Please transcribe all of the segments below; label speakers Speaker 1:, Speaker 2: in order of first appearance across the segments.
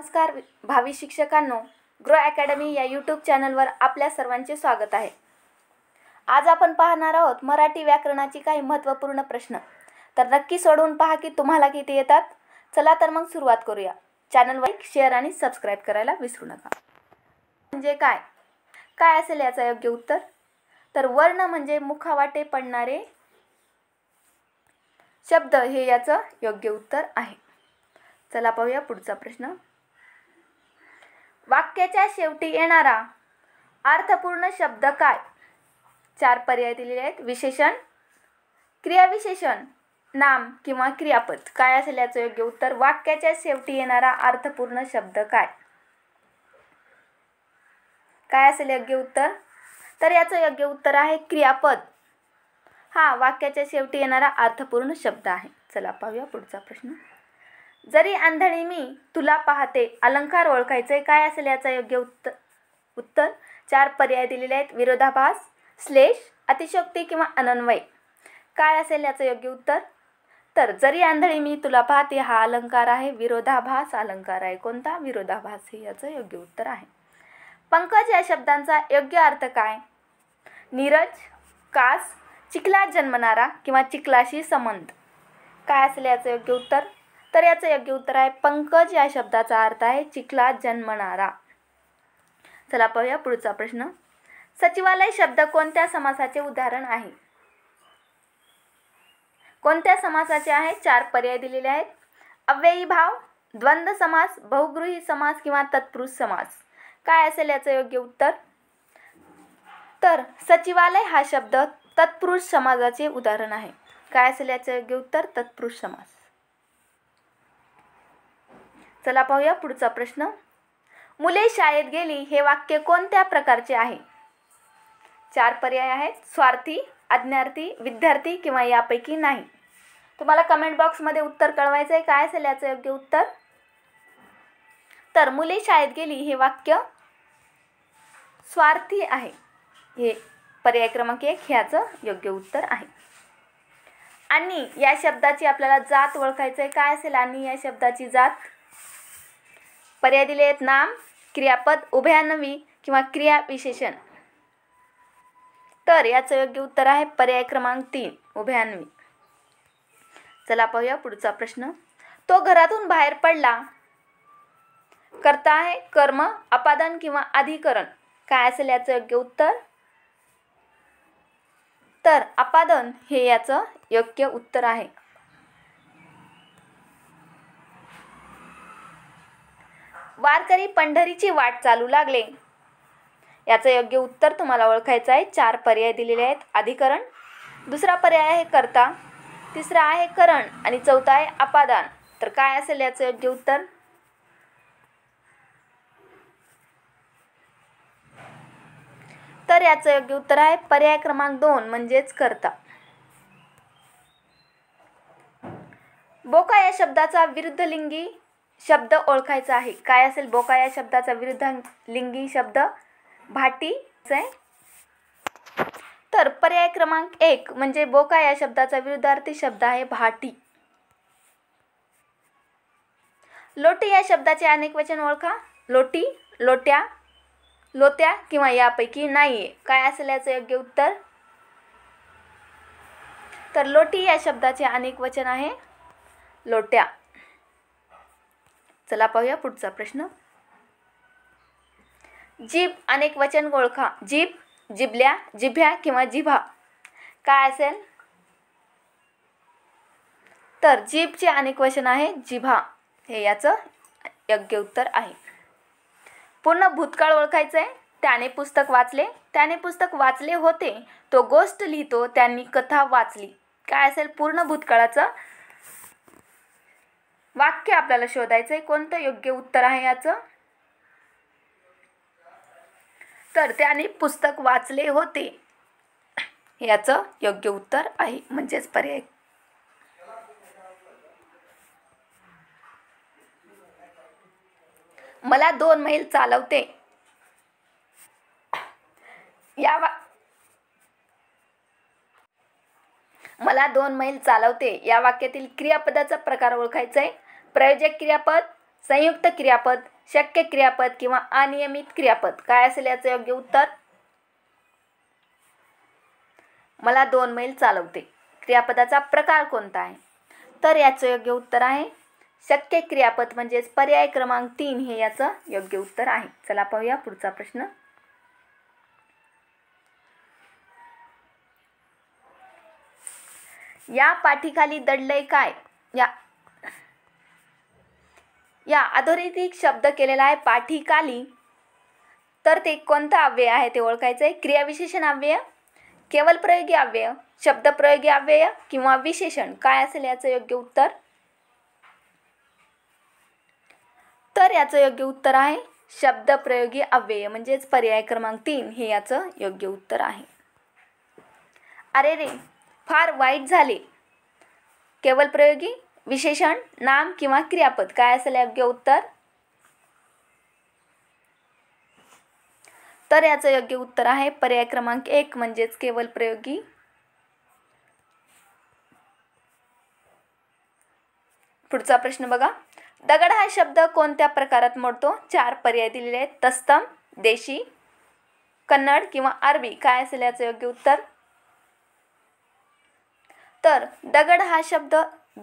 Speaker 1: नमस्कार भावी शिक्षकांनो ग्रो अकॅडमी या यूट्यूब चॅनलवर आपल्या सर्वांचे स्वागत आहे आज आपण पाहणार आहोत मराठी व्याकरणाची काही महत्त्वपूर्ण प्रश्न तर नक्की सोडवून पहा की तुम्हाला किती येतात चला तर मग सुरुवात करूया चॅनल लाईक शेअर आणि सबस्क्राईब करायला विसरू नका म्हणजे काय काय असेल याचं योग्य उत्तर तर वर्ण म्हणजे मुखावाटे पडणारे शब्द हे याचं योग्य उत्तर आहे चला पाहूया पुढचा प्रश्न वाक्याच्या शेवटी येणारा अर्थपूर्ण शब्द काय चार पर्याय दिलेले आहेत विशेषण क्रियाविशेषण नाम किंवा क्रियापद काय असेल याचं योग्य उत्तर वाक्याच्या शेवटी येणारा अर्थपूर्ण शब्द काय काय असेल योग्य उत्तर तर याचं योग्य उत्तर आहे क्रियापद हा वाक्याच्या शेवटी येणारा अर्थपूर्ण शब्द आहे चला पाहूया पुढचा प्रश्न जरी आंधळी मी तुला पाहते अलंकार ओळखायचे काय असेल याचा योग्य उत्तर उत्तर चार पर्याय दिलेले आहेत विरोधाभास श्लेष अतिशक्ती किंवा अनन्वय काय असेल याचं योग्य उत्तर तर जरी आंधळी मी तुला पाहते हा अलंकार आहे विरोधाभास अलंकार आहे कोणता विरोधाभास हे याचं योग्य उत्तर आहे पंकज या शब्दांचा योग्य अर्थ काय नीरज कास चिखलात जन्मणारा किंवा चिखलाशी संबंध काय असेल याचं योग्य उत्तर तर याचं योग्य उत्तर आहे पंकज या शब्दाचा अर्थ आहे चिखला जन्मणारा चला पाहूया पुढचा प्रश्न सचिवालय शब्द कोणत्या समासाचे उदाहरण आहे कोणत्या समासाचे आहे चार पर्याय दिलेले आहेत अव्ययी भाव द्वंद्व समास बहुगृही समास किंवा तत्पुरुष समास काय असेल याचं योग्य उत्तर तर सचिवालय हा शब्द तत्पुरुष समाजाचे उदाहरण आहे काय असेल याचं योग्य उत्तर तत्पुरुष समास चला पाहूया पुढचा प्रश्न मुले शाळेत गेली हे वाक्य कोणत्या प्रकारचे आहे चार पर्याय आहेत स्वार्थी अज्ञार्थी विद्यार्थी किंवा यापैकी नाही तुम्हाला कमेंट बॉक्समध्ये उत्तर कळवायचं आहे काय असेल याचं योग्य उत्तर तर मुले शाळेत गेली हे वाक्य स्वार्थी आहे हे पर्याय क्रमांक एक ह्याचं योग्य उत्तर आहे आणि या शब्दाची आपल्याला जात ओळखायचं आहे काय असेल आणि या शब्दाची जात पर्याय दिले आहेत नाम क्रियापद उभयानवी किंवा क्रिया विशेषण तर याचं योग्य उत्तर आहे पर्याय क्रमांक तीन उभयान्वी चला पाहूया पुढचा प्रश्न तो घरातून बाहेर पडला करता आहे कर्म अपादन किंवा अधिकरण काय असेल याचं योग्य उत्तर तर अपादन हे याचं योग्य उत्तर आहे वारकरी पंढरीची वाट चालू लागले याचं योग्य उत्तर तुम्हाला ओळखायचं आहे चार पर्याय दिलेले आहेत अधिकरण दुसरा पर्याय आहे कर्ता तिसरा आहे करण आणि चौथा आहे अपादान तर काय असेल याचं योग्य उत्तर तर याचं योग्य उत्तर आहे पर्याय क्रमांक दोन म्हणजेच कर्ता बोका या शब्दाचा विरुद्ध लिंगी शब्द ओळखायचा आहे काय असेल बोका या शब्दाचा विरुद्ध लिंगी शब्द भाटी आहे तर पर्याय क्रमांक एक म्हणजे बोका या शब्दाचा विरुद्धार्थी शब्द आहे भाटी लोटी या शब्दाचे अनेक वचन ओळखा लोटी लोट्या लोट्या किंवा यापैकी नाही काय असेल याचं योग्य उत्तर तर लोटी या शब्दाचे अनेक वचन आहे लोट्या चला पाहूया पुढचा प्रश्न जीभ अनेक वचन ओळखा जीभ जिबल्या जिभ्या किंवा जिभा काय असेल तर जीभचे अनेक वचन आहे जिभा हे याचं योग्य उत्तर आहे पूर्ण भूतकाळ ओळखायचं आहे त्याने पुस्तक वाचले त्याने पुस्तक वाचले होते तो गोष्ट लिहितो त्यांनी कथा वाचली काय असेल पूर्ण भूतकाळाचं वाक्य आपल्याला शोधायचं आहे कोणतं योग्य उत्तर आहे याचं तर त्याने पुस्तक वाचले होते याचं योग्य उत्तर आहे म्हणजेच पर्याय मला दोन मैल चालवते या मला दोन मैल चालवते या वाक्यातील क्रियापदाचा प्रकार ओळखायचा आहे प्रयोजक क्रियापद संयुक्त क्रियापद शक्य क्रियापद किंवा अनियमित क्रियापद काय असेल याचं योग्य उत्तर मला दोन मैल चालवते क्रियापदाचा प्रकार कोणता आहे तर याचं योग्य उत्तर आहे शक्य क्रियापद म्हणजेच पर्याय क्रमांक तीन हे याचं योग्य उत्तर आहे चला पाहूया पुढचा प्रश्न या पाठीखाली दडलंय काय या या अधोरेखित शब्द केलेला आहे पाठीखाली तर ते कोणतं अव्यय आहे ते ओळखायचं आहे क्रियाविशेषण अव्यय केवल प्रयोगी अव्यय शब्दप्रयोगी अव्यय किंवा विशेषण काय असेल याचं योग्य उत्तर तर याचं योग्य उत्तर आहे शब्द प्रयोगी अव्यय म्हणजेच पर्याय क्रमांक तीन हे याचं योग्य उत्तर आहे अरे रे फार वाईट झाले केवल प्रयोगी विशेषण नाम किंवा क्रियापद काय असेल योग्य उत्तर तर याचं योग्य उत्तर आहे पर्याय क्रमांक एक म्हणजेच केवल प्रयोगी पुढचा प्रश्न बघा दगड हा शब्द कोणत्या प्रकारात मोडतो चार पर्याय दिलेले आहेत तस्तम देशी कन्नड किंवा अरबी काय असेल याचं योग्य उत्तर तर दगड हा शब्द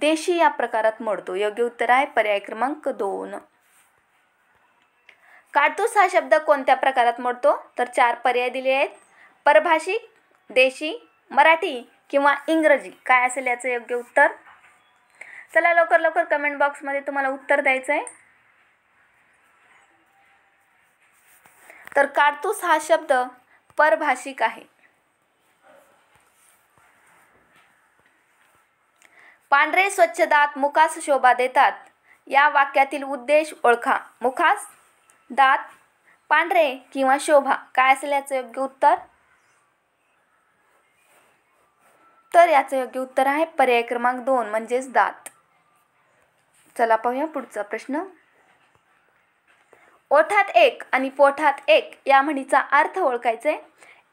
Speaker 1: देशी या प्रकारात मोडतो योग्य उत्तर आहे पर्याय क्रमांक दोन काळतूस हा शब्द कोणत्या प्रकारात मोडतो तर चार पर्याय दिले आहेत परभाषिक देशी मराठी किंवा इंग्रजी काय असेल याचं योग्य उत्तर चला लवकर लवकर कमेंट बॉक्समध्ये तुम्हाला उत्तर द्यायचं आहे तर काडतूस हा शब्द परभाषिक आहे पांढरे स्वच्छ दात मुखास शोभा देतात या वाक्यातील उद्देश ओळखा मुखास दात पांढरे किंवा शोभा काय असेल याचं योग्य उत्तर तर याचं योग्य उत्तर आहे पर्याय क्रमांक दोन म्हणजेच दात चला पाहूया पुढचा प्रश्न ओठात एक आणि पोठात एक या म्हणीचा अर्थ आहे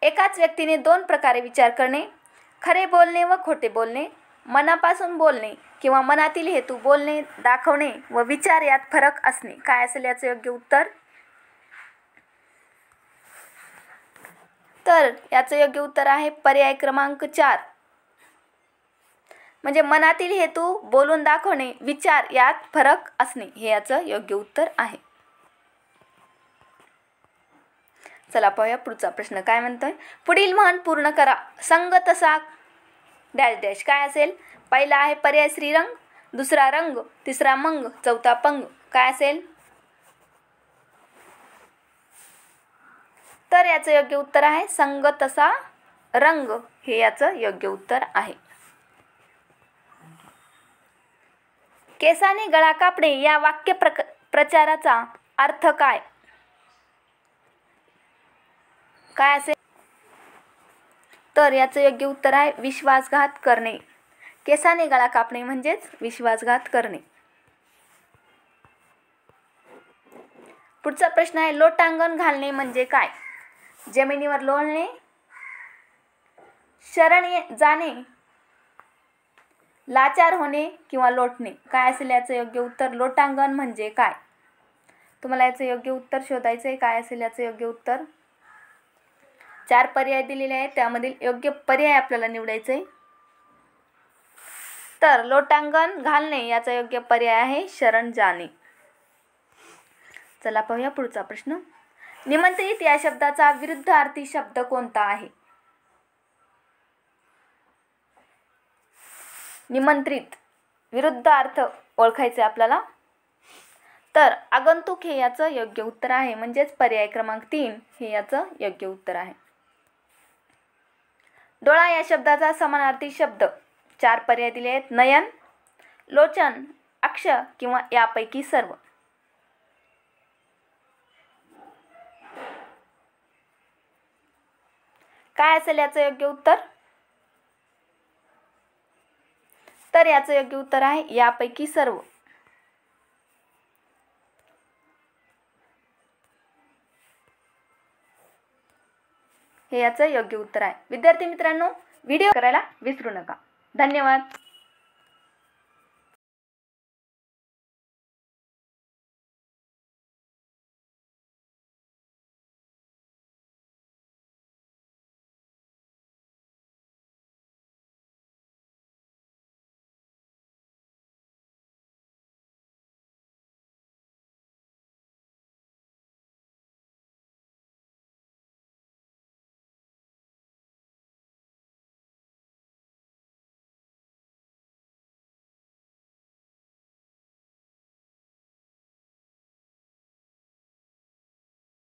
Speaker 1: एकाच व्यक्तीने दोन प्रकारे विचार करणे खरे बोलणे व खोटे बोलणे मनापासून बोलणे किंवा मनातील हेतू बोलणे दाखवणे व विचार यात फरक असणे काय असेल याचं योग्य उत्तर तर याचं योग्य उत्तर आहे पर्याय क्रमांक चार म्हणजे मनातील हेतू बोलून दाखवणे विचार यात फरक असणे हे याचं योग्य उत्तर आहे चला पाहूया पुढचा प्रश्न काय म्हणतोय पुढील म्हण पूर्ण करा संग तसा डॅश डॅश काय असेल पहिला आहे पर्याय रंग, दुसरा रंग तिसरा मंग चौथा पंग काय असेल तर याचं योग्य उत्तर आहे संग तसा रंग हे याचं योग्य उत्तर आहे केसाने गळा कापणे या वाक्य प्रक प्रचाराचा अर्थ काय काय असेल तर याचं योग्य उत्तर आहे विश्वासघात करणे केसाने गळा कापणे म्हणजेच विश्वासघात करणे पुढचा प्रश्न आहे लोटांगण घालणे म्हणजे काय जमिनीवर लोळणे शरण जाणे लाचार होणे किंवा लोटणे काय असेल याचं योग्य उत्तर लोटांगण म्हणजे काय तुम्हाला याचं योग्य उत्तर शोधायचं आहे काय असेल याचं योग्य उत्तर चार पर्याय दिलेले आहेत त्यामधील योग्य पर्याय आपल्याला निवडायचे आहे तर लोटांगण घालणे याचा योग्य पर्याय आहे शरण जाणे चला पाहूया पुढचा प्रश्न निमंत्रित या शब्दाचा विरुद्ध अर्थी शब्द कोणता आहे निमंत्रित विरुद्ध अर्थ ओळखायचे आपल्याला तर आगंतुक हे याचं योग्य उत्तर आहे म्हणजेच पर्याय क्रमांक तीन हे याचं योग्य उत्तर आहे डोळा या शब्दाचा समानार्थी शब्द चार पर्याय दिले आहेत नयन लोचन अक्ष किंवा यापैकी सर्व काय असेल याचं योग्य उत्तर तर याचं योग्य उत्तर आहे यापैकी सर्व हे याचं योग्य उत्तर आहे विद्यार्थी मित्रांनो व्हिडिओ करायला विसरू नका धन्यवाद